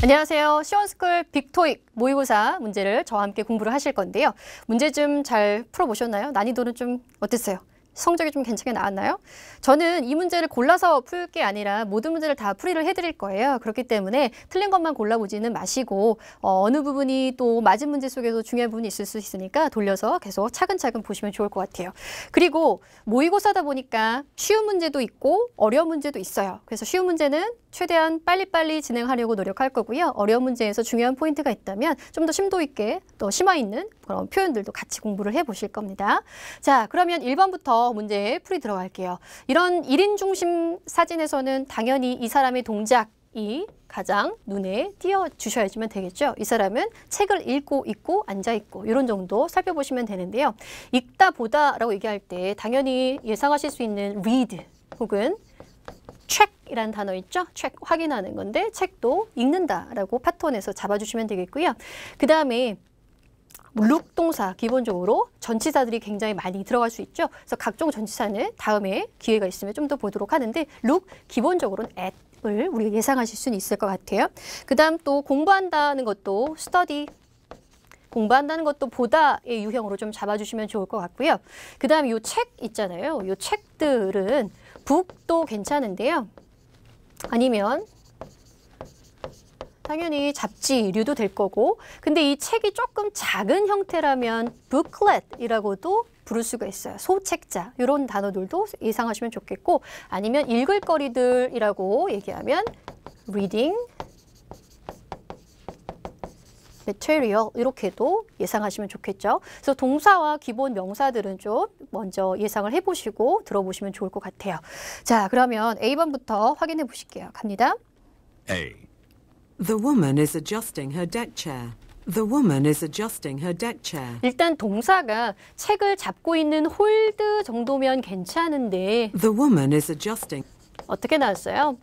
안녕하세요. 시원스쿨 빅토익 모의고사 문제를 저와 함께 공부를 하실 건데요. 문제 좀 잘 풀어보셨나요? 난이도는 좀 어땠어요? 성적이 좀 괜찮게 나왔나요? 저는 이 문제를 골라서 풀 게 아니라 모든 문제를 다 풀이를 해드릴 거예요. 그렇기 때문에 틀린 것만 골라보지는 마시고 어, 느 부분이 또 맞은 문제 속에서 중요한 부분이 있을 수 있으니까 돌려서 계속 차근차근 보시면 좋을 것 같아요. 그리고 모의고사다 보니까 쉬운 문제도 있고 어려운 문제도 있어요. 그래서 쉬운 문제는 최대한 빨리빨리 진행하려고 노력할 거고요. 어려운 문제에서 중요한 포인트가 있다면 좀 더 심도 있게 또 심화 있는 그런 표현들도 같이 공부를 해보실 겁니다. 자, 그러면 1번부터 문제 풀이 들어갈게요. 이런 1인 중심 사진에서는 당연히 이 사람의 동작이 가장 눈에 띄어주셔야지만 되겠죠. 이 사람은 책을 읽고 있고 앉아있고 이런 정도 살펴보시면 되는데요. 읽다 보다라고 얘기할 때 당연히 예상하실 수 있는 read 혹은 check이라는 단어 있죠? check 확인하는 건데 책도 읽는다라고 패턴에서 잡아주시면 되겠고요. 그 다음에 뭐 룩 동사 기본적으로 전치사들이 굉장히 많이 들어갈 수 있죠. 그래서 각종 전치사는 다음에 기회가 있으면 좀 더 보도록 하는데 룩 기본적으로는 at 을 우리가 예상하실 수는 있을 것 같아요. 그 다음 또 공부한다는 것도 study 공부한다는 것도 보다의 유형으로 좀 잡아주시면 좋을 것 같고요. 그 다음 이 책 있잖아요. 이 책들은 북도 괜찮은데요. 아니면 당연히 잡지류도 될 거고 근데 이 책이 조금 작은 형태라면 북클렛이라고도 부를 수가 있어요. 소책자 이런 단어들도 예상하시면 좋겠고 아니면 읽을 거리들이라고 얘기하면 reading material 이렇게도 예상하시면 좋겠죠. 그래서 동사와 기본 명사들은 좀 먼저 예상을 해보시고 들어보시면 좋을 것 같아요. 자, 그러면 A번부터 확인해 보실게요. 갑니다. A. The woman is adjusting her deck chair. The woman is adjusting her deck chair. 일단 동사가 책을 잡고 있는 홀드 정도면 괜찮은데 The woman is adjusting 어떻게 나왔어요?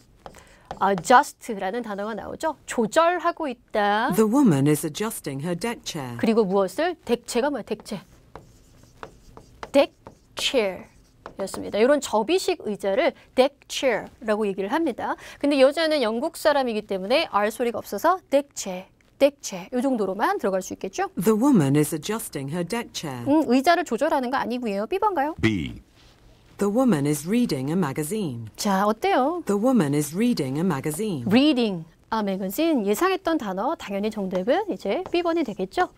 adjust라는 단어가 나오죠. 조절하고 있다. The woman is adjusting her deck chair. 그리고 무엇을? 덱체가 뭐야? 덱체. deck chair. 였습니다. 이런 접이식 의자를 deck chair라고 얘기를 합니다. 근데 여자는 영국 사람이기 때문에 R 소리가 없어서 deck chair. 덱체 이 정도로만 들어갈 수 있겠죠? The woman is adjusting her deck chair. 음, 의자를 조절하는 거 아니고요. B번가요? B. The woman is reading a magazine. 자, 어때요? The woman is reading a magazine. reading a magazine 예상했던 단어 당연히 정답은 이제 B번이 되겠죠?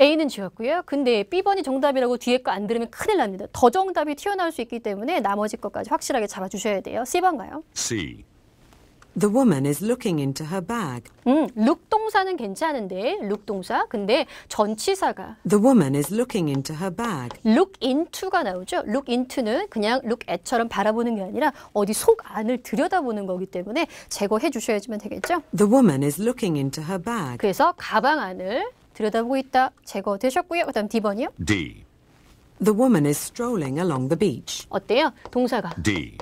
A는 지웠고요. 근데 B번이 정답이라고 뒤에 거 안 들으면 큰일 납니다. 더 정답이 튀어나올 수 있기 때문에 나머지 것까지 확실하게 잡아주셔야 돼요. C번 가요. C. The woman is looking into her bag. 음, look 동사는 괜찮은데 look 동사. 근데 전치사가 The woman is looking into her bag. look into가 나오죠. look into는 그냥 look at처럼 바라보는 게 아니라 어디 속 안을 들여다보는 거기 때문에 제거해 주셔야지만 되겠죠. The woman is looking into her bag. 그래서 가방 안을 들여다보고 있다. 제거되셨고요. 그다음 D번이요. D. The woman is strolling along the beach. 어때요? 동사가 D.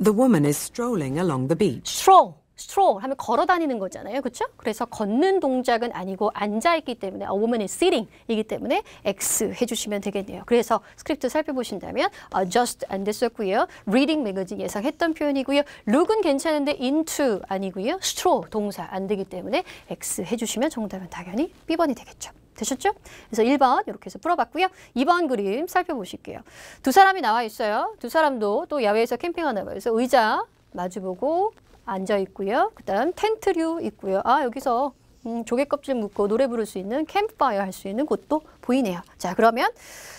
The woman is strolling along the beach. stroll. stroll 하면 걸어 다니는 거잖아요. 그렇죠? 그래서 걷는 동작은 아니고 앉아 있기 때문에 a woman is sitting 이기 때문에 x 해 주시면 되겠네요. 그래서 스크립트 살펴보신다면 uh, just 안 됐었고요. reading 매거진 예상했던 표현이고요. look은 괜찮은데 into 아니고요. stroll 동사 안 되기 때문에 x 해 주시면 정답은 당연히 B번이 되겠죠. 되셨죠? 그래서 1번 이렇게 해서 풀어봤고요. 2번 그림 살펴보실게요. 두 사람이 나와 있어요. 두 사람도 또 야외에서 캠핑하나 봐요. 그래서 의자 마주보고 앉아 있고요. 그 다음 텐트류 있고요. 아 여기서 음, 조개 껍질 묶고 노래 부를 수 있는 캠프파이어 할 수 있는 곳도 보이네요. 자 그러면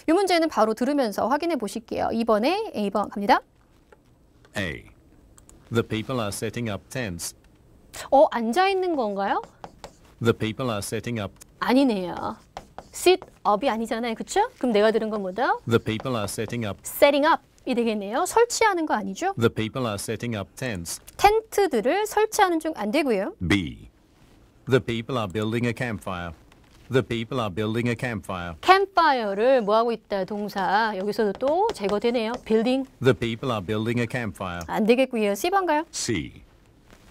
이 문제는 바로 들으면서 확인해 보실게요. 2번에 A번 갑니다. A. The people are setting up tents. 어 앉아 있는 건가요? The people are setting up 아니네요. sit up이 아니잖아요. 그렇죠? 그럼 내가 들은 건 뭐다? The people are setting up. setting up. 이 되겠네요. 설치하는 거 아니죠? The people are setting up tents. 텐트들을 설치하는 중 안 되고요. B. The people are building a campfire. The people are building a campfire. 캠파이어를 뭐 하고 있다 동사 여기서도 또 제거되네요. building. The people are building a campfire. 안 되겠고요. C 번가요? C.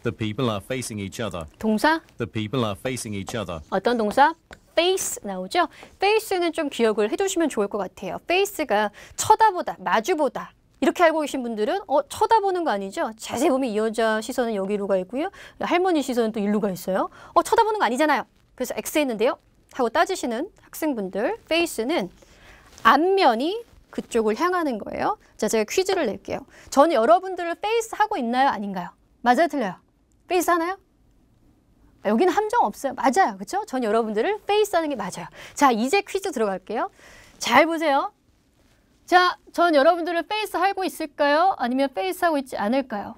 The people are facing each other. 동사? The people are facing each other. 어떤 동사? face 나오죠? face는 좀 기억을 해두시면 좋을 것 같아요. face가 쳐다보다, 마주보다 이렇게 알고 계신 분들은 어 쳐다보는 거 아니죠? 자세히 보면 이 여자 시선은 여기로 가 있고요. 할머니 시선은 또 일로 가 있어요. 어 쳐다보는 거 아니잖아요. 그래서 X 했는데요. 하고 따지시는 학생분들 face는 앞면이 그쪽을 향하는 거예요. 자, 제가 퀴즈를 낼게요. 저는 여러분들을 페이스 하고 있나요? 아닌가요? 맞아요? 틀려요? 페이스 하나요? 여기는 함정 없어요. 맞아요. 그렇죠? 전 여러분들을 페이스 하는 게 맞아요. 자, 이제 퀴즈 들어갈게요. 잘 보세요. 자, 전 여러분들을 페이스 하고 있을까요? 아니면 페이스 하고 있지 않을까요?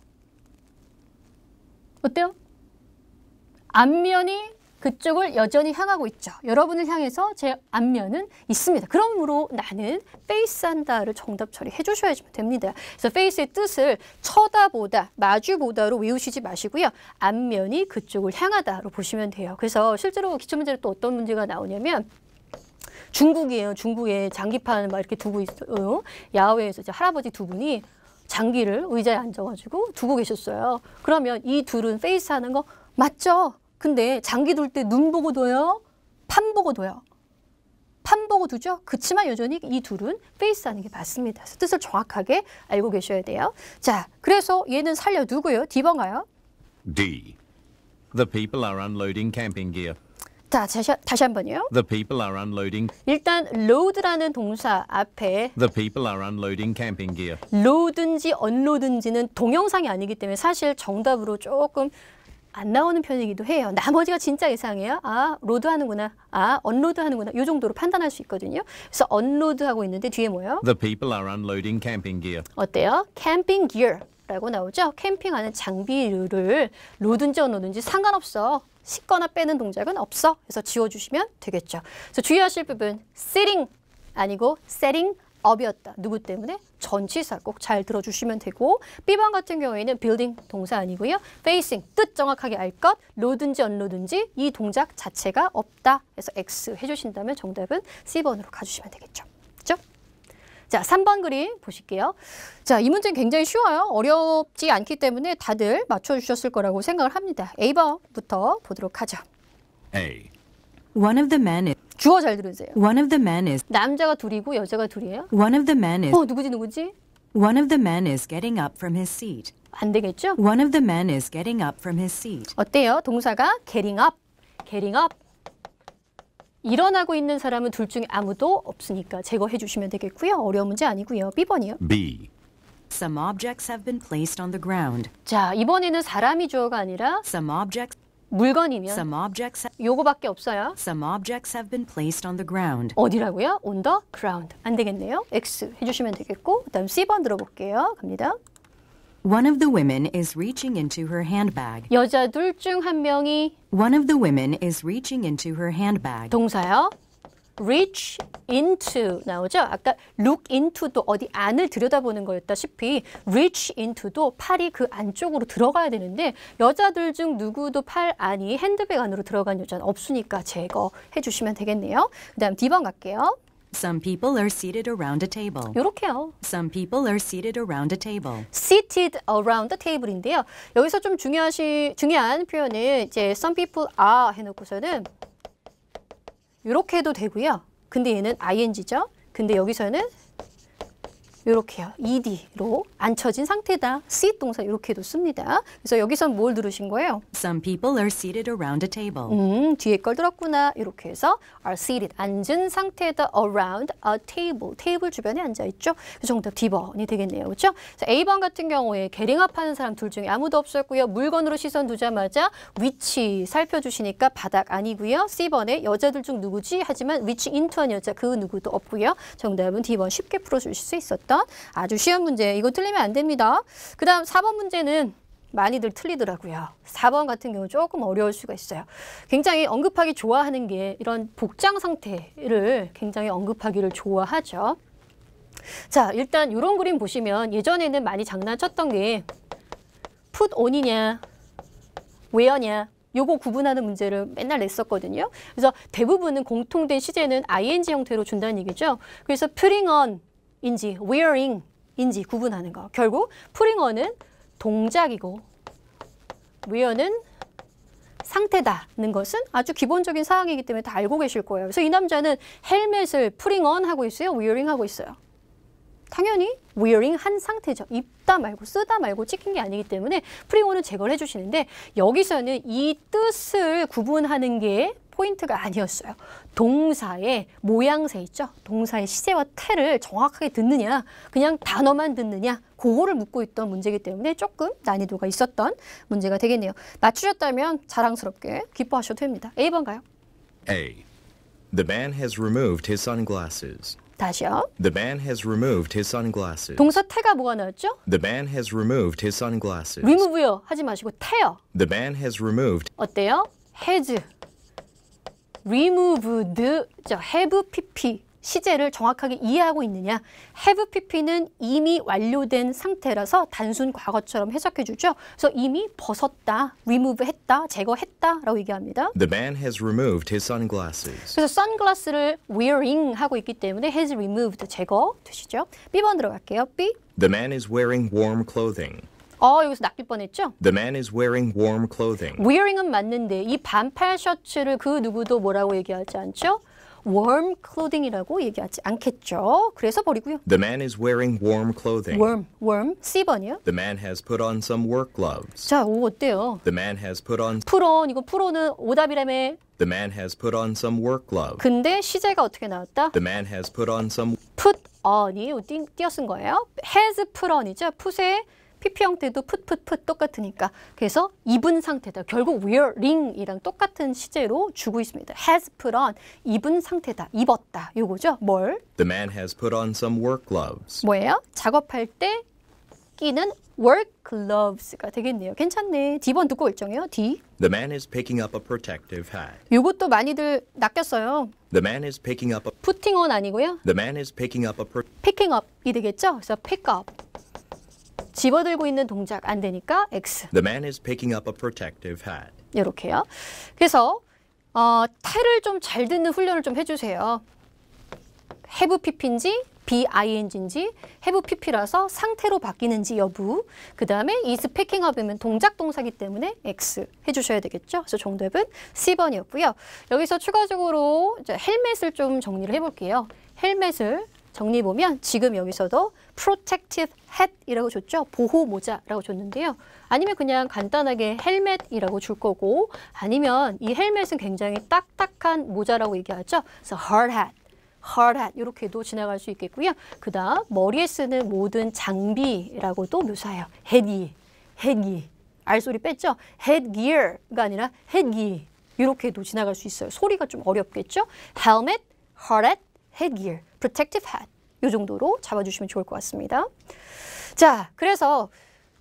어때요? 앞면이 그쪽을 여전히 향하고 있죠. 여러분을 향해서 제 안면은 있습니다. 그러므로 나는 페이스한다를 정답 처리해 주셔야 됩니다. 그래서 페이스의 뜻을 쳐다보다, 마주보다로 외우시지 마시고요. 안면이 그쪽을 향하다로 보시면 돼요. 그래서 실제로 기초문제로 또 어떤 문제가 나오냐면 중국이에요. 중국에 장기판 막 이렇게 두고 있어요. 야외에서 이제 할아버지 두 분이 장기를 의자에 앉아가지고 두고 계셨어요. 그러면 이 둘은 페이스 하는 거 맞죠? 근데 장기 둘 때 눈 보고 둬요? 판 보고 둬요? 판 보고 두죠? 그치만 여전히 이 둘은 페이스하는 게 맞습니다. 뜻을 정확하게 알고 계셔야 돼요. 자, 그래서 얘는 살려두고요. D번가요? D. The people are unloading camping gear. 자, 다시, 다시 한 번요. The people are unloading. 일단 load라는 동사 앞에 The people are unloading camping gear. load인지 unload인지는 동영상이 아니기 때문에 사실 정답으로 조금 안 나오는 편이기도 해요. 나머지가 진짜 이상해요. 아, 로드 하는구나. 아, 언로드 하는구나. 이 정도로 판단할 수 있거든요. 그래서 언로드 하고 있는데 뒤에 뭐예요? The people are unloading camping gear. 어때요? 캠핑 기어. 라고 나오죠. 캠핑하는 장비를 로든지 언로든지 상관없어. 씻거나 빼는 동작은 없어. 그래서 지워주시면 되겠죠. 그래서 주의하실 부분, sitting 아니고 setting 업이었다. 누구 때문에? 전치사 꼭 잘 들어주시면 되고 B번 같은 경우에는 빌딩 동사 아니고요. 페이싱 뜻 정확하게 알 것, 로든지 언로든지 이 동작 자체가 없다. 그래서 X 해주신다면 정답은 C번으로 가주시면 되겠죠. 그렇죠? 자, 3번 그림 보실게요. 자, 이 문제는 굉장히 쉬워요. 어렵지 않기 때문에 다들 맞춰주셨을 거라고 생각을 합니다. A번부터 보도록 하죠. A. One of the men is 주어 잘 들으세요. One of the men is 남자가 둘이고 여자가 둘이에요? One of the men is 어, 누구지 누구지? One of the men is getting up from his seat. 안 되겠죠? One of the men is getting up from his seat. 어때요? 동사가 getting up, getting up. 일어나고 있는 사람은 둘 중에 아무도 없으니까 제거해 주시면 되겠고요. 어려운 문제 아니고요. B번이요. B. Some objects have been placed on the ground. 자, 이번에는 사람이 주어가 아니라 Some objects 물건이면 Some objects 요거밖에 없어요. Some objects have been placed on the ground. 어디라고요? On the ground. 안 되겠네요. X 해주시면 되겠고 그다음 C번 들어볼게요. 갑니다. One of the women is reaching into her handbag. 여자 둘 중 한 명이 One of the women is reaching into her handbag. 동사요. reach into 나오죠? 아까 look into도 어디 안을 들여다보는 거였다시피 reach into도 팔이 그 안쪽으로 들어가야 되는데 여자들 중 누구도 팔 안이 핸드백 안으로 들어간 여자는 없으니까 제거해 주시면 되겠네요. 그 다음 D번 갈게요. Some people are seated around a table. 요렇게요. Some people are seated around a table. Seated around the table인데요. 여기서 좀 중요하시, 중요한 표현은 이제 some people are 해놓고서는 이렇게 해도 되고요. 근데 얘는 ing죠. 근데 여기서는 이렇게요. ed로 앉혀진 상태다. sit 동사 이렇게도 씁니다. 그래서 여기선 뭘 들으신 거예요? Some people are seated around a table. 음, 뒤에 걸 들었구나. 이렇게 해서 are seated 앉은 상태다 around a table. 테이블 주변에 앉아 있죠. 그 정답 D번이 되겠네요. 그렇죠? A번 같은 경우에 게링업하는 사람 둘 중에 아무도 없었고요. 물건으로 시선 두자마자 위치 살펴주시니까 바닥 아니고요. C번에 여자들 중 누구지? 하지만 위치 인투한 여자 그 누구도 없고요. 정답은 D번 쉽게 풀어주실 수 있었던 했던 아주 쉬운 문제. 이거 틀리면 안 됩니다. 그 다음 4번 문제는 많이들 틀리더라고요. 4번 같은 경우 조금 어려울 수가 있어요. 굉장히 언급하기 좋아하는 게 이런 복장 상태를 굉장히 언급하기를 좋아하죠. 자, 일단 이런 그림 보시면 예전에는 많이 장난쳤던 게 put on이냐, where냐, 요거 구분하는 문제를 맨날 냈었거든요. 그래서 대부분은 공통된 시제는 ing 형태로 준다는 얘기죠. 그래서 putting on 인지 wearing 인지 구분하는 거. 결국 putting어는 동작이고 wear는 상태다는 것은 아주 기본적인 사항이기 때문에 다 알고 계실 거예요. 그래서 이 남자는 헬멧을 putting on 하고 있어요. wearing 하고 있어요. 당연히 wearing 한 상태죠. 입다 말고 쓰다 말고 찍힌 게 아니기 때문에 프링어는 제거를 해주시는데 여기서는 이 뜻을 구분하는 게 포인트가 아니었어요. 동사의 모양새 있죠. 동사의 시제와 태를 정확하게 듣느냐 그냥 단어만 듣느냐 그거를 묻고 있던 문제이기 때문에 조금 난이도가 있었던 문제가 되겠네요. 맞추셨다면 자랑스럽게 기뻐하셔도 됩니다. A번가요? A. The man has removed his sunglasses. 다시요. The man has removed his sunglasses. 동사 태가 뭐가 나왔죠? The man has removed his sunglasses. remove요 하지 마시고 태요. The man has removed. 어때요? has removed 저 have pp 시제를 정확하게 이해하고 있느냐. have pp는 이미 완료된 상태라서 단순 과거처럼 해석해 주죠. 그래서 이미 벗었다, remove 했다, 제거했다 라고 얘기합니다. The man has removed his sunglasses. 그래서 선글라스를 wearing 하고 있기 때문에 has removed 제거 되시죠. B번 들어갈게요. B. The man is wearing warm clothing. 어, 여기서 낚일 뻔했죠? The man is wearing warm clothing. wearing은 맞는데 이 반팔 셔츠를 그 누구도 뭐라고 얘기하지 않죠? warm clothing이라고 얘기하지 않겠죠. 그래서 버리고요. The man is wearing warm clothing. warm, warm. C번이요. The man has put on some work gloves. 자, 오 어때요? The man has put on p u 이거 p u 은 오답이라며. The man has put on some work gloves. 근데 시제가 어떻게 나왔다? The man has put on some put on이 띄어 쓴 거예요. has put on이죠. put의 PP형 때도 풋풋풋 똑같으니까 그래서 입은 상태다. 결국 wearing이랑 똑같은 시제로 주고 있습니다. has put on 입은 상태다. 입었다. 요거죠. 뭘? The man has put on some work gloves. 뭐예요? 작업할 때 끼는 work gloves가 되겠네요. 괜찮네. D번 듣고 일정해요. D. The man is picking up a protective hat. 요것도 많이들 낚였어요. The man is picking up a putting on 아니고요. The man is picking up a picking up이 되겠죠? 그래서 pick up 집어들고 있는 동작 안 되니까 X. The man is picking up a protective hat. 이렇게요. 그래서 어, 태를 좀 잘 듣는 훈련을 좀 해주세요. have pp인지 BING인지 have PP라서 상태로 바뀌는지 여부 그 다음에 is packing up이면 동작 동사기 때문에 X 해주셔야 되겠죠. 그래서 정답은 C번이었고요. 여기서 추가적으로 이제 헬멧을 좀 정리를 해볼게요. 헬멧을 정리해보면 지금 여기서도 protective 햇이라고 줬죠. 보호 모자라고 줬는데요. 아니면 그냥 간단하게 헬멧이라고 줄 거고 아니면 이 헬멧은 굉장히 딱딱한 모자라고 얘기하죠. 그래서 hard hat. hard hat 이렇게도 지나갈 수 있겠고요. 그 다음 머리에 쓰는 모든 장비라고도 묘사해요. headgear, headgear. 알소리 뺐죠? headgear가 아니라 headgear 이렇게도 지나갈 수 있어요. 소리가 좀 어렵겠죠? helmet, hard hat, headgear, protective hat 요 정도로 잡아주시면 좋을 것 같습니다. 자, 그래서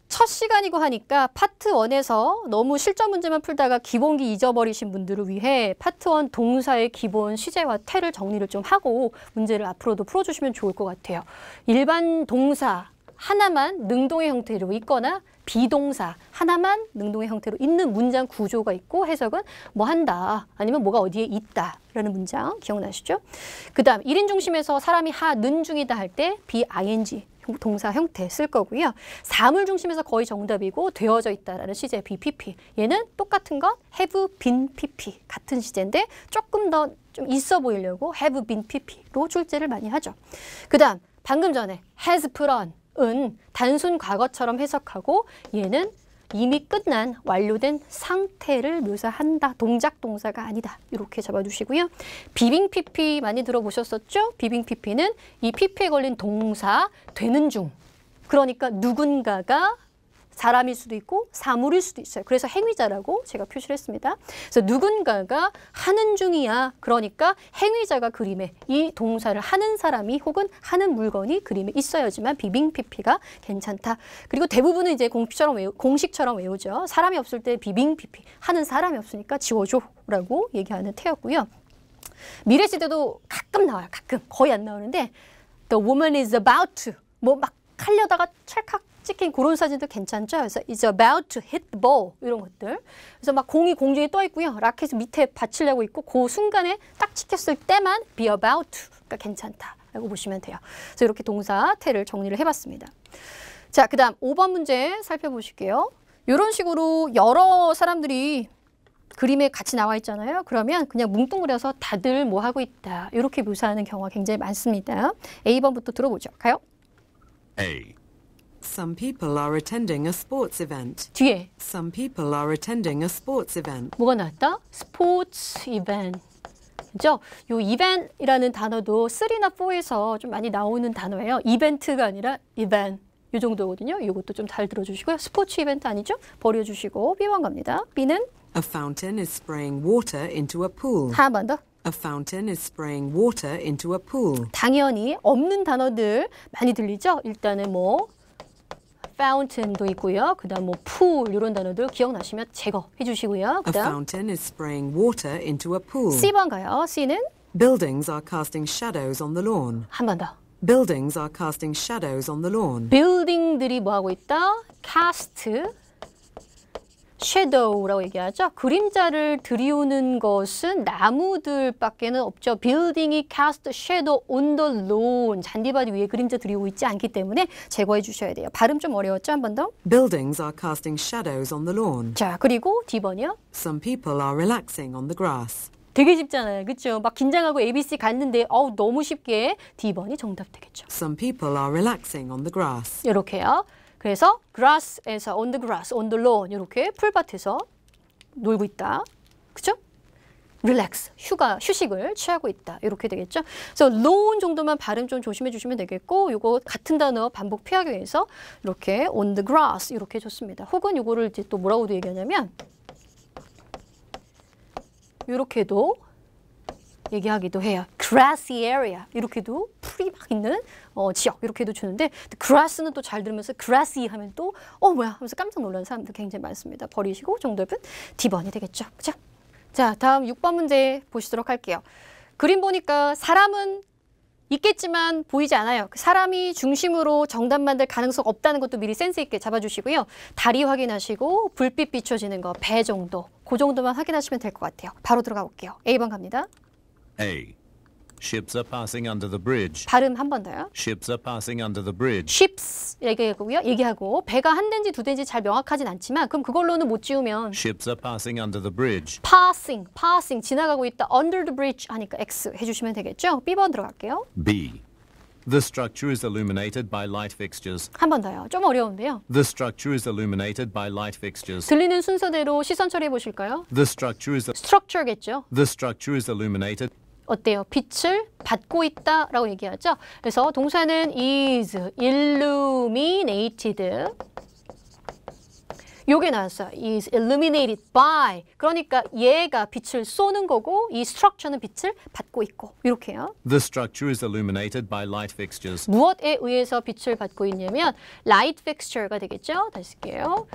첫 시간이고 하니까 파트 원에서 너무 실전 문제만 풀다가 기본기 잊어버리신 분들을 위해 파트 원 동사의 기본 시제와 태를 정리를 좀 하고 문제를 앞으로도 풀어주시면 좋을 것 같아요. 일반 동사 하나만 능동의 형태로 있거나 비동사 하나만 능동의 형태로 있는 문장 구조가 있고 해석은 뭐 한다 아니면 뭐가 어디에 있다 라는 문장 기억나시죠? 그 다음 1인 중심에서 사람이 하 는 중이다 할때 b i n g 동사 형태 쓸 거고요. 사물 중심에서 거의 정답이고 되어져 있다라는 시제 BPP. 얘는 똑같은 건 have been PP 같은 시제인데 조금 더 좀 있어 보이려고 have been PP로 출제를 많이 하죠. 그 다음 방금 전에 has put on 은 단순 과거처럼 해석하고 얘는 이미 끝난 완료된 상태를 묘사한다. 동작 동사가 아니다. 이렇게 잡아주시고요. 비빙 PP 많이 들어보셨었죠? 비빙 PP는 이 PP에 걸린 동사 되는 중 그러니까 누군가가 사람일 수도 있고 사물일 수도 있어요. 그래서 행위자라고 제가 표시를 했습니다. 그래서 누군가가 하는 중이야. 그러니까 행위자가 그림에 이 동사를 하는 사람이 혹은 하는 물건이 그림에 있어야지만 비빙 PP가 괜찮다. 그리고 대부분은 이제 공식처럼, 외우, 공식처럼 외우죠. 사람이 없을 때 비빙 PP 하는 사람이 없으니까 지워줘 라고 얘기하는 태였고요. 미래시대도 가끔 나와요. 가끔 거의 안 나오는데 The woman is about to 뭐 막 하려다가 찰칵 찍힌 그런 사진도 괜찮죠. 그래서 is about to hit the ball 이런 것들. 그래서 막 공이 공중에 떠 있고요. 라켓이 밑에 받치려고 있고 그 순간에 딱 찍혔을 때만 be about to. 그러니까 괜찮다. 라고 보시면 돼요. 그래서 이렇게 동사 태를 정리를 해봤습니다. 자, 그 다음 5번 문제 살펴보실게요. 이런 식으로 여러 사람들이 그림에 같이 나와 있잖아요. 그러면 그냥 뭉뚱그려서 다들 뭐 하고 있다. 이렇게 묘사하는 경우가 굉장히 많습니다. A번부터 들어보죠. 가요? A. Some people are attending a sports event. 뒤에 Some people are attending a sports event. 뭐가 나왔다? 스포츠 이벤트. 그죠? 요 이벤이라는 단어도 3나 4에서 좀 많이 나오는 단어예요. 이벤트가 아니라 이벤. 요 정도거든요. 이것도 좀 잘 들어주시고요. 스포츠 이벤트 아니죠? 버려주시고 B번 갑니다. B는 A fountain is spraying water into a pool. 한번 더. A fountain is spraying water into a pool. 당연히 없는 단어들 많이 들리죠? 일단은 뭐 fountain도 있고요. 그다음 뭐 pool 이런 단어들 기억나시면 제거해 주시고요. 그다음 A fountain is spraying water into a pool. C번 가요. C는 Buildings are casting shadows on the lawn. 한 번 더. Buildings are casting shadows on the lawn. 빌딩들이 뭐 하고 있다? cast 섀도우라고 얘기하죠. 그림자를 들이우는 것은 나무들밖에는 없죠. 빌딩이 cast shadow on the lawn. 잔디밭 위에 그림자 들이우고 있지 않기 때문에 제거해 주셔야 돼요. 발음 좀 어려웠죠? 한 번 더. Buildings are casting shadows on the lawn. 자, 그리고 D번이요. Some people are relaxing on the grass. 되게 쉽잖아요. 그렇죠? 막 긴장하고 ABC 갔는데 어우 너무 쉽게 D번이 정답 되겠죠. Some people are relaxing on the grass. 이렇게요. 그래서 grass에서 on the grass, on the lawn 이렇게 풀밭에서 놀고 있다. 그죠? r 휴가, 휴식을 취하고 있다. 이렇게 되겠죠. 그래서 loan 정도만 발음 좀 조심해 주시면 되겠고 요거 같은 단어 반복 피하기 위해서 이렇게 on the grass 이렇게 줬습니다 혹은 요거를 이제 또 뭐라고도 얘기하냐면 이렇게도 얘기하기도 해요. grassy area 이렇게도 풀이 막 있는 어, 지역 이렇게도 해 주는데 grass는 또 잘 들으면서 grassy 하면 또 어 뭐야 하면서 깜짝 놀라는 사람들 굉장히 많습니다. 버리시고 정답은 D번이 되겠죠. 그죠? 자 다음 6번 문제 보시도록 할게요. 그림 보니까 사람은 있겠지만 보이지 않아요. 그 사람이 중심으로 정답 만들 가능성 없다는 것도 미리 센스 있게 잡아주시고요. 다리 확인하시고 불빛 비춰지는 거 배 정도 그 정도만 확인하시면 될 것 같아요. 바로 들어가 볼게요. A번 갑니다. A. Ships are passing under the bridge. 발음 한 번 더요. Ships are passing under the bridge. ships 얘기하고요. 얘기하고 배가 한 대인지 두 대인지 잘 명확하진 않지만 그럼 그걸로는 못 지우면 Ships are passing under the bridge. passing, passing 지나가고 있다. under the bridge 하니까 x 해주시면 되겠죠. B번 들어갈게요. B. The structure is illuminated by light fixtures. 한 번 더요. 좀 어려운데요. The structure is illuminated by light fixtures. 들리는 순서대로 시선 처리해 보실까요? The structure is structure겠죠. the structure is illuminated 어때요? 빛을 받고 있다라고 얘기하죠. 그래서 동사는 is, illuminated. 요게 나왔어요. is illuminated by. 그러니까 얘가 빛을 쏘는 거고 이 structure는 빛을 받고 있고 이렇게요. The structure is illuminated by light fixtures. 무엇에 의해서 빛을 받고 있냐면 light fixture가 되겠죠. 다시 쓸게요.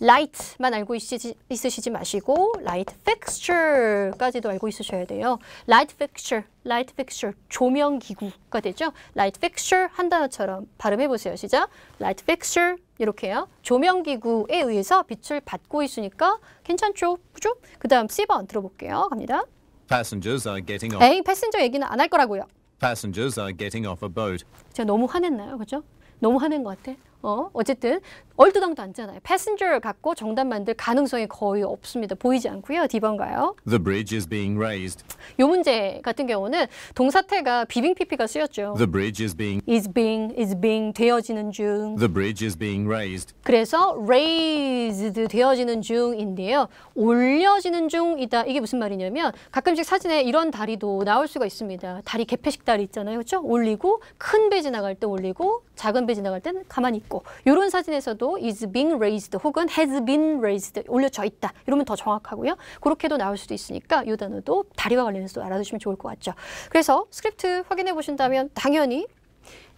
light만 알고 있으시, 있으시지 마시고 light fixture까지도 알고 있으셔야 돼요. light fixture, light fixture, 조명 기구가 되죠. light fixture 한 단어처럼 발음해 보세요. 시작. light fixture 이렇게요. 조명 기구에 의해서 빛을 받고 있으니까 괜찮죠? 그죠? 그다음 C번 들어볼게요. 갑니다. Passengers are getting off. 에이, 패신저 얘기는 안 할 거라고요. Passengers are getting off a boat. 제가 너무 화냈나요? 그죠? 너무 화낸 것 같아. 어, 어쨌든 얼두당도 않잖아요. 패센저 갖고 정답 만들 가능성이 거의 없습니다. 보이지 않고요. D번가요? The bridge is being raised. 요 문제 같은 경우는 동사태가 비빙 pp가 쓰였죠. The bridge is being is being is being 되어지는 중. The bridge is being raised. 그래서 raised 되어지는 중인데요. 올려지는 중이다. 이게 무슨 말이냐면 가끔씩 사진에 이런 다리도 나올 수가 있습니다. 다리 개폐식 다리 있잖아요. 그렇죠? 올리고 큰 배 지나갈 때 올리고 작은 배 지나갈 때는 가만히 있고 있고 이런 사진에서도 is being raised 혹은 has been raised 올려져 있다. 이러면 더 정확하고요. 그렇게도 나올 수도 있으니까 이 단어도 다리와 관련해서 도 알아두시면 좋을 것 같죠. 그래서 스크립트 확인해 보신다면 당연히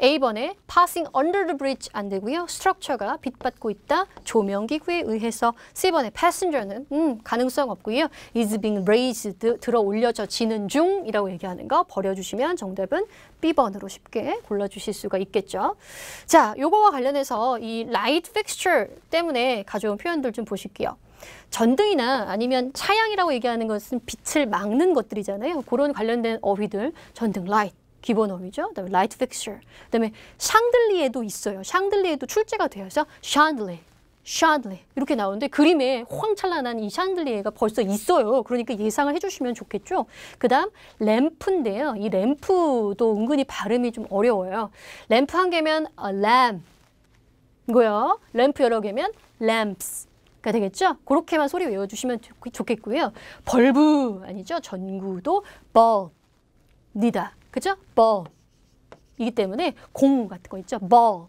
A번에 passing under the bridge 안 되고요. structure가 빗받고 있다. 조명기구에 의해서 C번에 passenger는 음, 가능성 없고요. is being raised, 들어 올려져 지는 중이라고 얘기하는 거 버려주시면 정답은 B번으로 쉽게 골라주실 수가 있겠죠. 자, 요거와 관련해서 이 light fixture 때문에 가져온 표현들 좀 보실게요. 전등이나 아니면 차양이라고 얘기하는 것은 빛을 막는 것들이잖아요. 그런 관련된 어휘들, 전등, 라이트, 기본음이죠. 그다음에 light fixture. 그다음에 샹들리에도 있어요. 샹들리에도 출제가 되어서 샹들리, 샹들리 이렇게 나오는데 그림에 황찬란한이 샹들리에가 벌써 있어요. 그러니까 예상을 해주시면 좋겠죠. 그다음 램프인데요. 이 램프도 은근히 발음이 좀 어려워요. 램프 한 개면 a lamp 고요. 램프 여러 개면 lamps. 가 되겠죠? 그렇게만 소리 외워주시면 좋겠고요. 벌브 아니죠? 전구도 벌니다. 그죠? 버. 이기 때문에 공 같은 거 있죠? 버.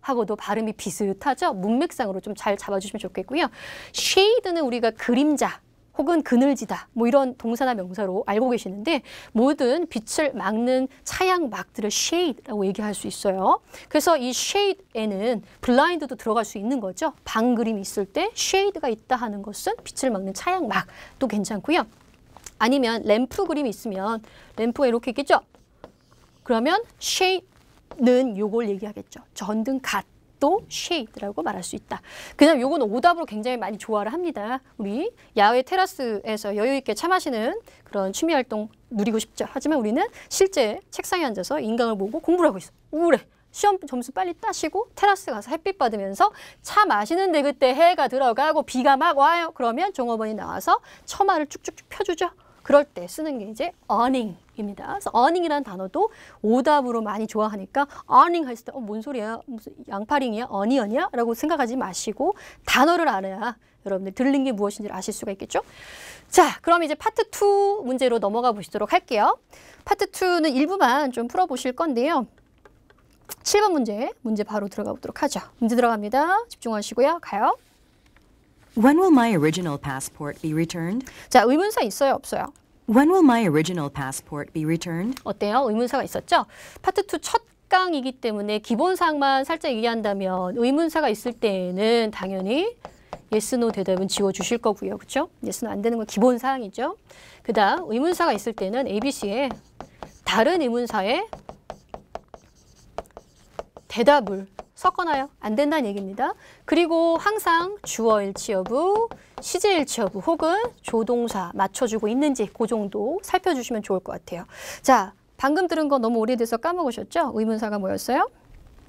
하고도 발음이 비슷하죠? 문맥상으로 좀 잘 잡아주시면 좋겠고요. 쉐이드는 우리가 그림자 혹은 그늘지다 뭐 이런 동사나 명사로 알고 계시는데 모든 빛을 막는 차양막들을 쉐이드라고 얘기할 수 있어요. 그래서 이쉐이드에는 블라인드도 들어갈 수 있는 거죠. 방 그림이 있을 때쉐이드가 있다 하는 것은 빛을 막는 차양막도 괜찮고요. 아니면 램프 그림이 있으면 램프가 이렇게 있겠죠? 그러면 shade는 요걸 얘기하겠죠. 전등 갓도 shade라고 말할 수 있다. 그냥 요건 오답으로 굉장히 많이 좋아를 합니다. 우리 야외 테라스에서 여유 있게 차 마시는 그런 취미 활동 누리고 싶죠. 하지만 우리는 실제 책상에 앉아서 인강을 보고 공부를 하고 있어. 우울해. 시험 점수 빨리 따시고 테라스 가서 햇빛 받으면서 차 마시는데 그때 해가 들어가고 비가 막 와요. 그러면 종업원이 나와서 처마를 쭉쭉쭉 펴주죠. 그럴 때 쓰는 게 이제 awning 입니다. 그래서 earning이라는 단어도 오답으로 많이 좋아하니까 earning 했때 어, 뭔 소리야? 무슨 양파링이야? 어니언이야? 라고 생각하지 마시고 단어를 알아야 여러분들 들린 게 무엇인지를 아실 수가 있겠죠? 자, 그럼 이제 파트 2 문제로 넘어가 보시도록 할게요. 파트 2는 일부만 좀 풀어보실 건데요. 7번 문제, 문제 바로 들어가 보도록 하죠. 문제 들어갑니다. 집중하시고요. 가요. When will my original passport be returned? 자, 의문사 있어요, 없어요? When will my original passport be returned? 어때요? 의문사가 있었죠? 파트 2 첫 강이기 때문에 기본사만 살짝 얘기한다면 의문사가 있을 때는 당연히 yes, no 대답은 지워주실 거고요. 그렇죠? yes, no 안 되는 건 기본사항이죠. 그 다음 의문사가 있을 때는 ABC에 다른 의문사에 대답을 섞어놔요. 안 된다는 얘기입니다. 그리고 항상 주어 일치 여부, 시제 일치 여부 혹은 조동사 맞춰주고 있는지 그 정도 살펴주시면 좋을 것 같아요. 자, 방금 들은 거 너무 오래돼서 까먹으셨죠? 의문사가 뭐였어요?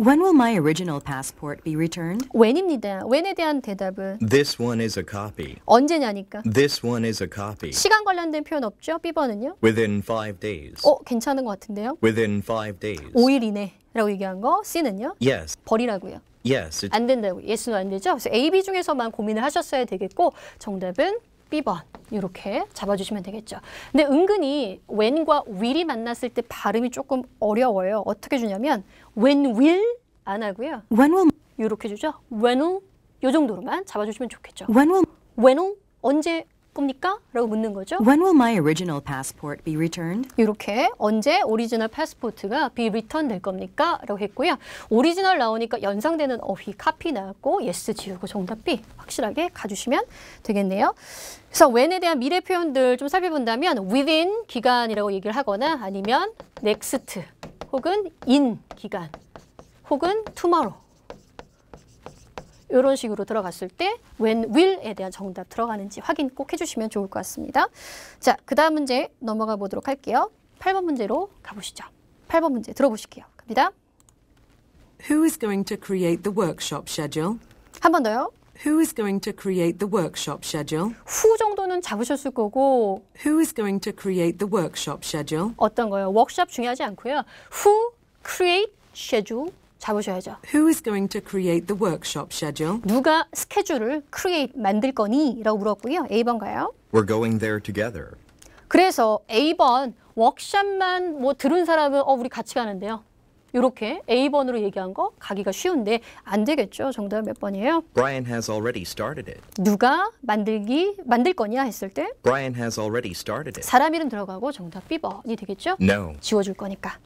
When will my original passport be returned? when입니다. when에 대한 대답은 This one is a copy. 언제냐니까. This one is a copy. 시간 관련된 표현 없죠? B번은요? Within five days. 어, 괜찮은 것 같은데요? Within five days. 5일 이내라고 얘기한 거 C는요? Yes. 버리라고요. Yes. 안 된다고. 예스는 안 되죠? 그래서 A, B 중에서만 고민을 하셨어야 되겠고 정답은 B번 이렇게 잡아주시면 되겠죠. 근데 은근히 when과 will이 만났을 때 발음이 조금 어려워요. 어떻게 주냐면 when will 안 하고요. when will 이렇게 주죠. when will 요 정도로만 잡아주시면 좋겠죠. when will when will 언제 겁니까? 라고 묻는 거죠. When will my original passport be returned? 이렇게 언제 오리지널 패스포트가 be returned 될 겁니까? 라고 했고요. 오리지널 나오니까 연상되는 어휘 카피 나왔고 yes 지우고 정답 B 확실하게 가주시면 되겠네요. 그래서 when에 대한 미래 표현들 좀 살펴본다면 within 기간이라고 얘기를 하거나 아니면 next 혹은 in 기간 혹은 tomorrow 이런 식으로 들어갔을 때 when will에 대한 정답 들어가는지 확인 꼭 해주시면 좋을 것 같습니다. 자, 그 다음 문제 넘어가 보도록 할게요. 8번 문제로 가보시죠. 8번 문제 들어보실게요. 갑니다. Who is going to create the workshop schedule? 한 번 더요. Who is going to create the workshop schedule? 후 정도는 잡으셨을 거고 Who is going to create the workshop schedule? 어떤 거요? 워크숍 중요하지 않고요. Who create schedule 잡으셔야죠. Who is going to create the workshop schedule? 누가 스케줄을 create 만들 거니? 라고 물었고요. A번 가요. We're going there together. 그래서 A번 워크샵만 뭐 들은 사람은 어 우리 같이 가는데요. 이렇게 A번으로 얘기한 거 가기가 쉬운데 안 되겠죠. 정답 몇 번이에요? Brian has already started it. 누가 만들기 만들 거냐 했을 때 Brian has already started it. 사람 이름 들어가고 정답 B번이 되겠죠? No. 지워줄 거니까.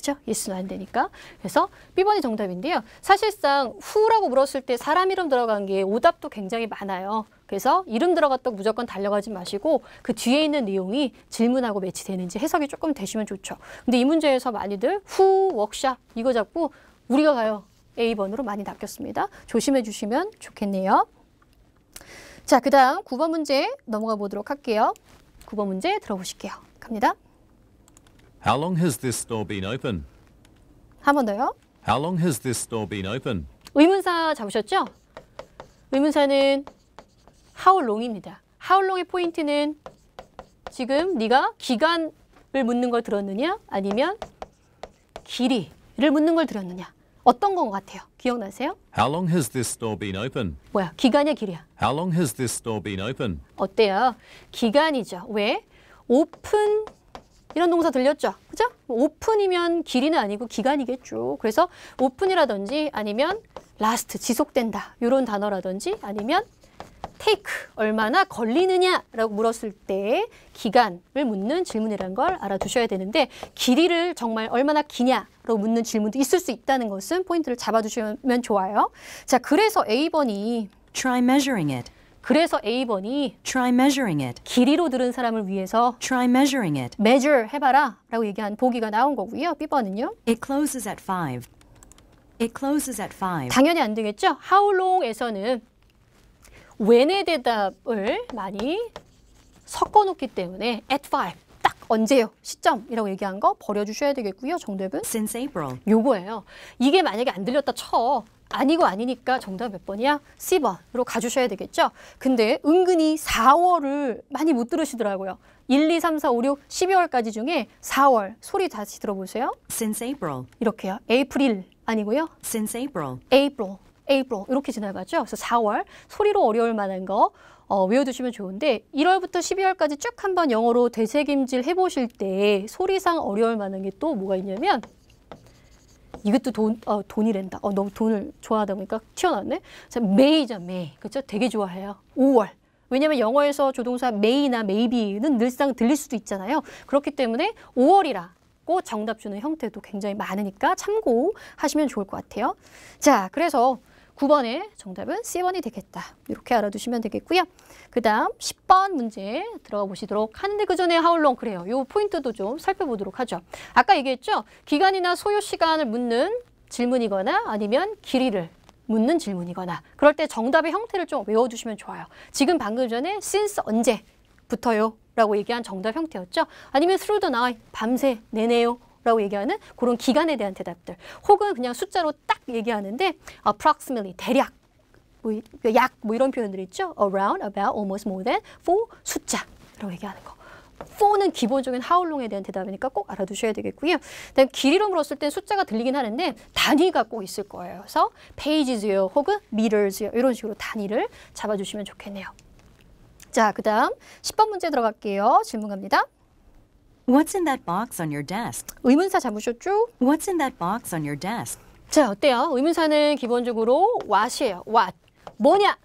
그죠? 예수는 안 되니까. 그래서 B번이 정답인데요. 사실상 후라고 물었을 때 사람 이름 들어간 게 오답도 굉장히 많아요. 그래서 이름 들어갔다고 무조건 달려가지 마시고 그 뒤에 있는 내용이 질문하고 매치되는지 해석이 조금 되시면 좋죠. 근데 이 문제에서 많이들 후, 워크샵 이거 잡고 우리가 가요. A번으로 많이 낚였습니다. 조심해 주시면 좋겠네요. 자, 그 다음 9번 문제 넘어가 보도록 할게요. 9번 문제 들어보실게요. 갑니다. How long has this store been open? 한 번 더요. How long has this store been open? 의문사 잡으셨죠? 의문사는 how long입니다. how long의 포인트는 지금 네가 기간을 묻는 걸 들었느냐 아니면 길이를 묻는 걸 들었느냐 어떤 건 같아요? 기억나세요? How long has this store been open? 뭐야 기간이야 길이야? How long has this store been open? 어때요? 기간이죠. 왜? 오픈 이런 동사 들렸죠? 그죠? 오픈이면 길이는 아니고 기간이겠죠. 그래서 오픈이라든지 아니면 라스트, 지속된다. 이런 단어라든지 아니면 테이크, 얼마나 걸리느냐라고 물었을 때 기간을 묻는 질문이라는 걸 알아두셔야 되는데 길이를 정말 얼마나 기냐로 묻는 질문도 있을 수 있다는 것은 포인트를 잡아주시면 좋아요. 자, 그래서 A번이 Try measuring it. 그래서 에이번이 try measuring it. 길이로 들은 사람을 위해서 try measuring it. measure 해봐라 라고 얘기한 보기가 나온 거고요. B번은요. It closes at 5. It closes at 5. 당연히 안 되겠죠? How long에서는 when의 대답을 많이 섞어놓기 때문에 at 5. 딱 언제요? 시점이라고 얘기한 거 버려주셔야 되겠고요. 정답은 since April. 요거예요. 이게 만약에 안 들렸다 쳐. 아니고 아니니까 정답 몇 번이야? C번으로 가주셔야 되겠죠? 근데 은근히 4월을 많이 못 들으시더라고요. 1, 2, 3, 4, 5, 6, 12월까지 중에 4월 소리 다시 들어보세요. Since April. 이렇게요. 에이프릴 아니고요. Since April. April. April 이렇게 지나가죠. 그래서 4월 소리로 어려울 만한 거 어, 외워두시면 좋은데 1월부터 12월까지 쭉 한 번 영어로 되새김질 해보실 때 소리상 어려울 만한 게 또 뭐가 있냐면 이것도 돈, 어, 돈이된다 어, 너무 돈을 좋아하다 보니까 튀어나왔네. 자, 메이죠, 메이. 그렇죠? 되게 좋아해요. 5월. 왜냐면 영어에서 조동사 메이나 메이비는 늘상 들릴 수도 있잖아요. 그렇기 때문에 5월이라 정답 주는 형태도 굉장히 많으니까 참고하시면 좋을 것 같아요. 자, 그래서 9번의 정답은 C번이 되겠다. 이렇게 알아두시면 되겠고요. 그 다음 10번 문제 들어가 보시도록 하는데 그 전에 하울롱 그래요. 요 포인트도 좀 살펴보도록 하죠. 아까 얘기했죠? 기간이나 소요 시간을 묻는 질문이거나 아니면 길이를 묻는 질문이거나 그럴 때 정답의 형태를 좀외워주시면 좋아요. 지금 방금 전에 since 언제부터요? 라고 얘기한 정답 형태였죠. 아니면 through the night, 밤새 내내요. 라고 얘기하는 그런 기간에 대한 대답들 혹은 그냥 숫자로 딱 얘기하는데 approximately 대략 뭐, 약, 뭐 이런 표현들 있죠. around, about, almost, more than, for, 숫자 라고 얘기하는 거. for는 기본적인 하울롱에 대한 대답이니까 꼭 알아두셔야 되겠고요. 그다음 길이로 물었을 땐 숫자가 들리긴 하는데 단위가 꼭 있을 거예요. 그래서 pages요 혹은 meters요 이런 식으로 단위를 잡아주시면 좋겠네요. 자, 그 다음 10번 문제 들어갈게요. 질문 갑니다. What's in that box on your desk? 의문사 잡으셨죠? What's in that box on your desk? 자, 어때요? 의문사는 기본적으로 what이에요. what. 뭐냐?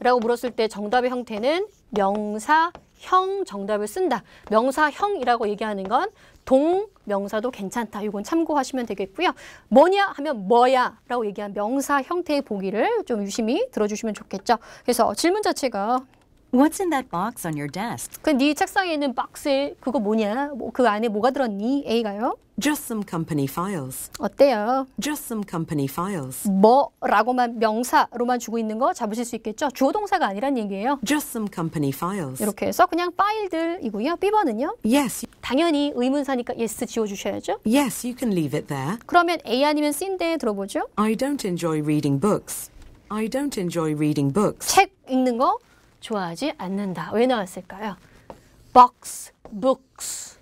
라고 물었을 때 정답의 형태는 명사형 정답을 쓴다. 명사형이라고 얘기하는 건 동명사도 괜찮다. 이건 참고하시면 되겠고요. 뭐냐 하면 뭐야 라고 얘기한 명사 형태의 보기를 좀 유심히 들어주시면 좋겠죠. 그래서 질문 자체가 What's in that box on your desk? 그 네 책상에 있는 박스에 그거 뭐냐? 뭐, 그 안에 뭐가 들었니? A가요. Just some company files. 어때요? Just some company files. 뭐라고만 명사로만 주고 있는 거 잡으실 수 있겠죠? 주어 동사가 아니란 얘기예요. Just some company files. 이렇게 해서 그냥 파일들이고요. B번은요? Yes. 당연히 의문사니까 yes 지워 주셔야죠. Yes, you can leave it there. 그러면 A 아니면 C인데 들어보죠. I don't enjoy reading books. I don't enjoy reading books. 책 읽는 거 좋아하지 않는다. 왜 나왔을까요? box, books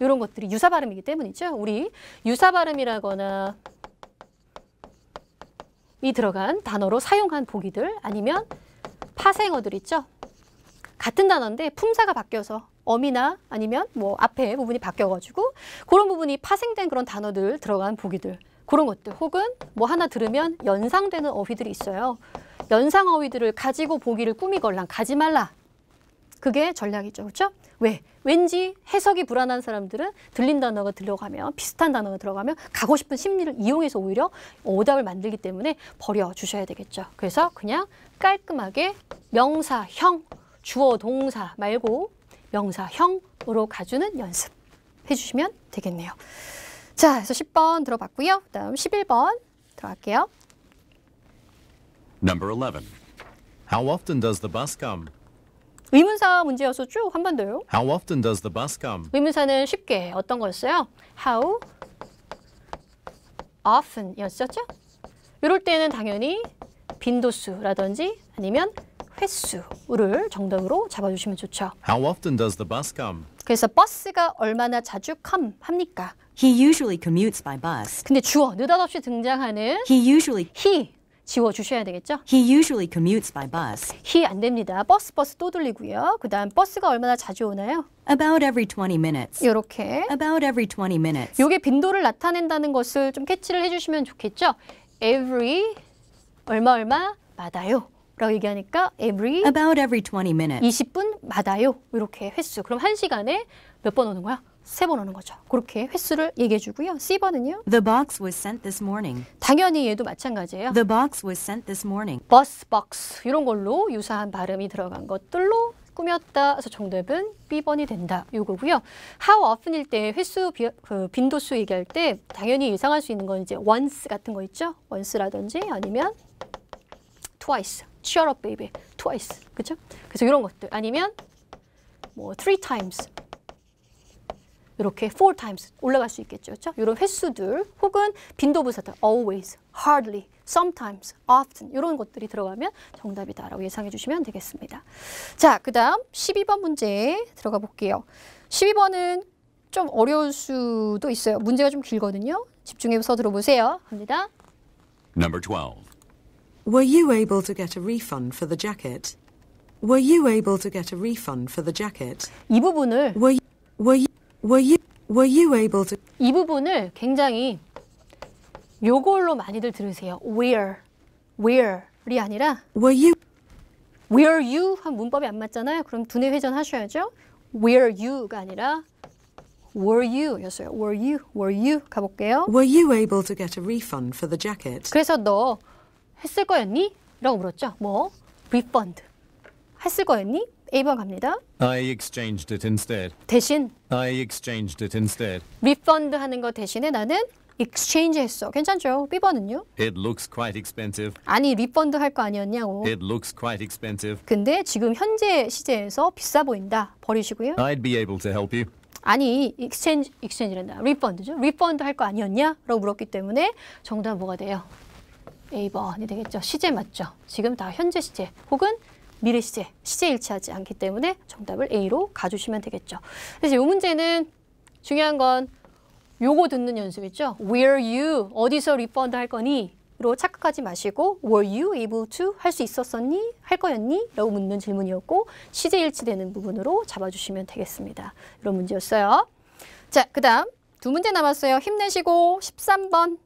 이런 것들이 유사 발음이기 때문이죠. 우리 유사 발음이라거나 이 들어간 단어로 사용한 보기들 아니면 파생어들 있죠. 같은 단어인데 품사가 바뀌어서 어미나 아니면 뭐 앞에 부분이 바뀌어가지고 그런 부분이 파생된 그런 단어들 들어간 보기들 그런 것들 혹은 뭐 하나 들으면 연상되는 어휘들이 있어요. 연상어휘들을 가지고 보기를 꾸미걸랑 가지 말라. 그게 전략이죠. 그렇죠? 왜? 왠지 해석이 불안한 사람들은 들린 단어가 들어가면 비슷한 단어가 들어가면 가고 싶은 심리를 이용해서 오히려 오답을 만들기 때문에 버려주셔야 되겠죠. 그래서 그냥 깔끔하게 명사, 형, 주어, 동사 말고 명사, 형으로 가주는 연습 해주시면 되겠네요. 자, 그래서 10번 들어봤고요. 그 다음 11번 들어갈게요. Number 11. How often does the bus come? 의문사 문제여서 쭉 한 번 더요. How often does the bus come? 의문사는 쉽게 어떤 거였어요? How often이었었죠? 이럴 때는 당연히 빈도수라든지 아니면 횟수를 정답으로 잡아주시면 좋죠. How often does the bus come? 그래서 버스가 얼마나 자주 come 합니까? He usually commutes by bus. 근데 주어 느닷없이 등장하는 he usually he 지워 주셔야 되겠죠? He usually commutes by bus. he 안 됩니다. 버스 버스 또 돌리고요. 그다음 버스가 얼마나 자주 오나요? About every 20 minutes. 요렇게. About every 20 minutes. 요게 빈도를 나타낸다는 것을 좀 캐치를 해 주시면 좋겠죠? every 얼마 얼마 마다요. 라고 얘기하니까 every about every 20 minutes. 20분마다요. 이렇게 횟수. 그럼 1시간에 몇 번 오는 거야? 세번하는 거죠. 그렇게 횟수를 얘기해 주고요. C번은요. The box was sent this morning. 당연히 얘도 마찬가지예요. The box was sent this morning. 버스 박스 이런 걸로 유사한 발음이 들어간 것들로 꾸몄다. 그래서 정답은 B번이 된다. 요거고요. How often일 때 횟수 비, 그 빈도수 얘기할 때 당연히 예상할 수 있는 건 이제 once 같은 거 있죠. once라든지 아니면 twice. c h e e up baby. twice. 그죠? 그래서 이런 것들 아니면 뭐 three times. 이렇게 four times 올라갈 수 있겠죠. 그렇죠? 이런 횟수들 혹은 빈도분사들 always, hardly, sometimes, often 이런 것들이 들어가면 정답이다라고 예상해 주시면 되겠습니다. 자, 그 다음 12번 문제 들어가 볼게요. 12번은 좀 어려울 수도 있어요. 문제가 좀 길거든요. 집중해서 들어보세요. 갑니다. Number 12. Were you able to get a refund for the jacket? Were you able to get a refund for the jacket? 이 부분을 were you, were you Were you, were you able to... 이 부분을 굉장히 요걸로 많이들 들으세요. Where, where이 아니라 Were you... Were you 한 문법이 안 맞잖아요. 그럼 두뇌 회전 하셔야죠. Were you가 아니라 Were you 였어요. Were you, were you 가볼게요. Were you able to get a refund for the jacket? 그래서 너 했을 거였니? 라고 물었죠. 뭐? refund. 했을 거였니? A번 갑니다. I exchanged it instead. 대신 I exchanged it instead. 리펀드 하는 거 대신에 나는 exchange 했어. 괜찮죠? B번은요? It looks quite expensive. 아니, 리펀드 할 거 아니었냐고. It looks quite expensive. 근데 지금 현재 시제에서 비싸 보인다. 버리시고요. I'd be able to help you. 아니, exchange, exchange란다. 리펀드죠. 리펀드 할 거 아니었냐? 라고 물었기 때문에 정답 뭐가 돼요? A번이 되겠죠. 시제 맞죠? 지금 다 현재 시제 혹은 미래 시제, 시제 일치하지 않기 때문에 정답을 A로 가주시면 되겠죠. 그래이 문제는 중요한 건 요거 듣는 연습 있죠. Were you 어디서 리펀드 할 거니? 로 착각하지 마시고 Were you able to 할 수 있었었니? 할 거였니? 라고 묻는 질문이었고 시제 일치되는 부분으로 잡아주시면 되겠습니다. 이런 문제였어요. 자, 그 다음 두 문제 남았어요. 힘내시고 13번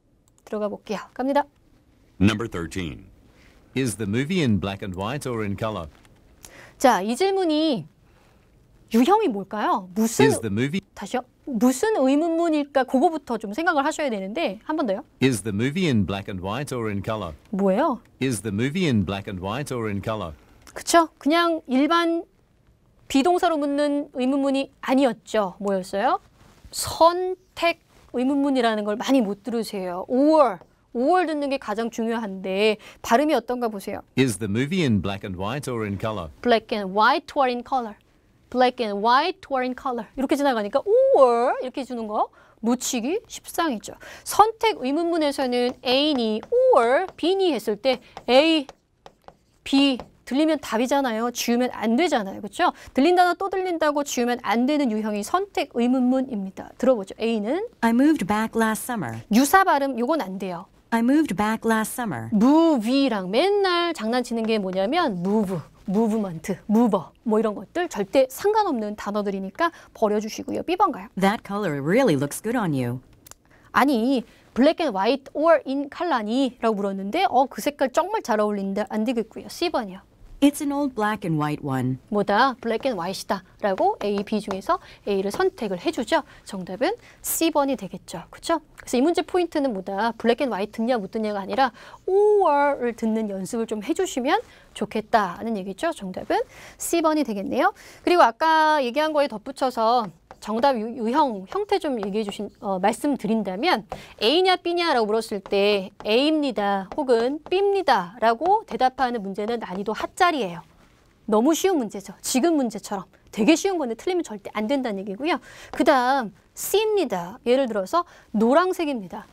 들어가 볼게요. 갑니다. Number 13. Is the movie in black and white or in color? 자, 이 질문이 유형이 뭘까요? 무슨 Is the movie 다시요? 무슨 의문문일까? 그거부터 좀 생각을 하셔야 되는데 한 번 더요. Is the movie in black and white or in color? 뭐예요? Is the movie in black and white or in color? 그쵸? 그냥 일반 비동사로 묻는 의문문이 아니었죠. 뭐였어요? 선택 의문문이라는 걸 많이 못 들으세요. or 5월 듣는 게 가장 중요한데 발음이 어떤가 보세요. Is the movie in black and white or in color? Black and white or in color? Black and white or in color? 이렇게 지나가니까 5월 이렇게 주는 거 놓치기 십상이죠. 선택 의문문에서는 A니 or B니 했을 때 A, B 들리면 답이잖아요. 지우면 안 되잖아요. 그렇죠? 들린다나 또 들린다고 지우면 안 되는 유형이 선택 의문문입니다. 들어보죠. A는 I moved back last summer. 유사 발음 요건 안 돼요. I moved back last summer. move이랑 맨날 장난치는 게 뭐냐면 move, movement, mover 뭐 이런 것들 절대 상관없는 단어들이니까 버려주시고요. B번 가요. That color really looks good on you. 아니 블랙 앤 화이트 or in 칼라니 라고 물었는데 어 그 색깔 정말 잘 어울린다 안 되겠고요. C번이요. It's an old black and white one. 뭐다? 블랙 앤화이다 라고 A, B 중에서 A를 선택을 해주죠. 정답은 C번이 되겠죠. 그렇죠? 그래서 이 문제 포인트는 뭐다. 블랙 앤 화이트 듣냐 못 듣냐가 아니라 or을 듣는 연습을 좀 해주시면 좋겠다는 얘기죠. 정답은 C번이 되겠네요. 그리고 아까 얘기한 거에 덧붙여서 정답 유형, 형태 좀 얘기해 주신, 어, 말씀드린다면 A냐 B냐라고 물었을 때 A입니다 혹은 B입니다 라고 대답하는 문제는 난이도 핫짜리예요 너무 쉬운 문제죠. 지금 문제처럼. 되게 쉬운 건데 틀리면 절대 안 된다는 얘기고요. 그 다음 C입니다. 예를 들어서 노랑색입니다.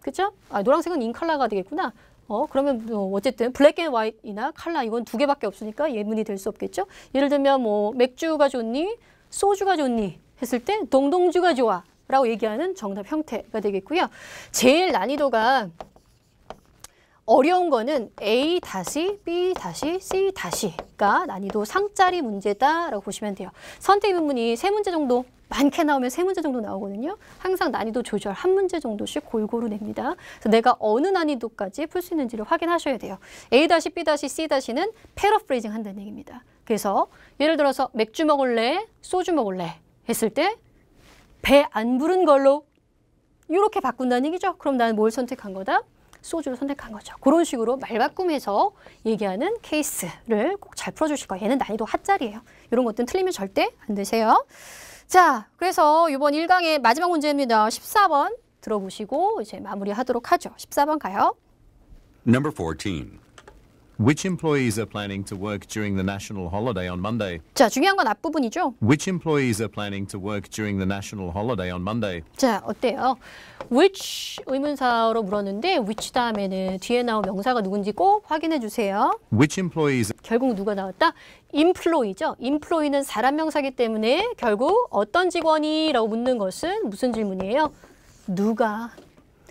그죠? 아, 노란색은 인칼라가 되겠구나. 어, 그러면 뭐 어쨌든 블랙 앤 화이트나 칼라 이건 두 개밖에 없으니까 예문이 될 수 없겠죠. 예를 들면 뭐 맥주가 좋니? 소주가 좋니? 했을 때 동동주가 좋아. 라고 얘기하는 정답 형태가 되겠고요. 제일 난이도가 어려운 거는 A 다시 B 다시 C 다시가 난이도 상짜리 문제다라고 보시면 돼요. 선택 부문이세 문제 정도 많게 나오면 세 문제 정도 나오거든요. 항상 난이도 조절 한 문제 정도씩 골고루 냅니다. 그래서 내가 어느 난이도까지 풀 수 있는지를 확인하셔야 돼요. A 다시 B 다시 C 다시는 패러프레이징 한다는 얘기입니다. 그래서 예를 들어서 맥주 먹을래, 소주 먹을래 했을 때 배 안 부른 걸로 이렇게 바꾼다는 얘기죠. 그럼 나는 뭘 선택한 거다? 소주를 선택한 거죠. 그런 식으로 말바꿈해서 얘기하는 케이스를 꼭 잘풀어주실 거예요. 얘는 난이도 핫짜리예요 이런 것들은 틀리면 절대 안 되세요. 자, 그래서 이번 1강의 마지막 문제입니다. 14번 들어보시고 이제 마무리하도록 하죠. 14번 가요. Number 14. Which employees are planning to work during the national holiday on Monday? 자, 중요한 건 앞부분이죠. Which employees are planning to work during the national holiday on Monday? 자, 어때요? Which 의문사로 물었는데 which 다음에는 뒤에 나온 명사가 누군지 꼭 확인해 주세요. Which employees 결국 누가 나왔다? employee죠. employee는 사람 명사기 때문에 결국 어떤 직원이라고 묻는 것은 무슨 질문이에요? 누가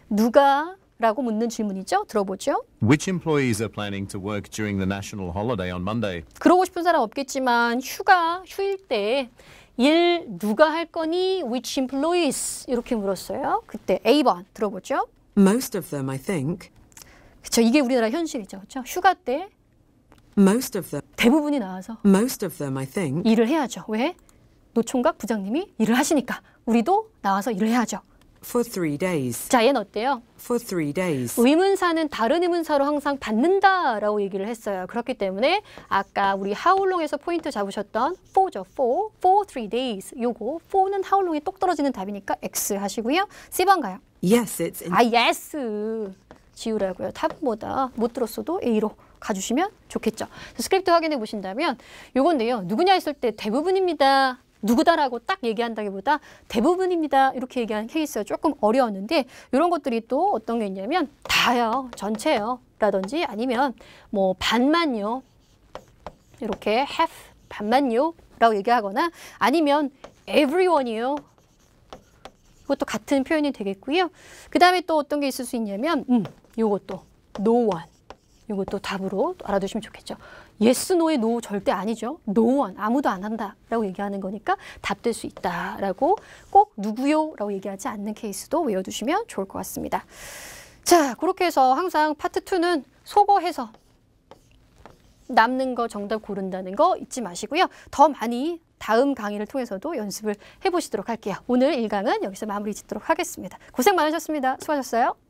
누가 라고 묻는 질문이죠. 들어보죠. Which employees are planning to work during the national holiday on Monday? 그러고 싶은 사람 없겠지만 휴가 휴일 때 일 누가 할 거니? Which employees? 이렇게 물었어요. 그때 A번 들어보죠. Most of them, I think. 그렇죠. 이게 우리나라 현실이죠. 그렇죠? 휴가 때 Most of them. 대부분이 나와서 Most of them, I think. 일을 해야죠. 왜? 노총각 부장님이 일을 하시니까 우리도 나와서 일을 해야죠. for three days. 자, 얘는 어때요? for three days. 의문사는 다른 의문사로 항상 받는다라고 얘기를 했어요. 그렇기 때문에 아까 우리 하울롱에서 포인트 잡으셨던 for죠. for, for three days. 요거 for는 하울롱이똑 떨어지는 답이니까 x 하시고요. C번 가요. yes, it's in... 아, yes. 지우라고요. 탑보다 못 들었어도 A로 가주시면 좋겠죠. 스크립트 확인해 보신다면 요건데요. 누구냐 했을 때 대부분입니다. 누구다라고 딱 얘기한다기보다 대부분입니다. 이렇게 얘기하는 케이스가 조금 어려웠는데 이런 것들이 또 어떤 게 있냐면 다요. 전체요. 라든지 아니면 뭐 반만요. 이렇게 have 반만요. 라고 얘기하거나 아니면 everyone이요. 이것도 같은 표현이 되겠고요. 그 다음에 또 어떤 게 있을 수 있냐면 음, 이것도 no one. 이것도 답으로 알아두시면 좋겠죠. 예스 노의 노 절대 아니죠. 노원 아무도 안 한다라고 얘기하는 거니까 답될 수 있다라고 꼭 누구요라고 얘기하지 않는 케이스도 외워두시면 좋을 것 같습니다. 자 그렇게 해서 항상 파트 2는 소거해서 남는 거 정답 고른다는 거 잊지 마시고요. 더 많이 다음 강의를 통해서도 연습을 해보시도록 할게요. 오늘 1강은 여기서 마무리 짓도록 하겠습니다. 고생 많으셨습니다. 수고하셨어요.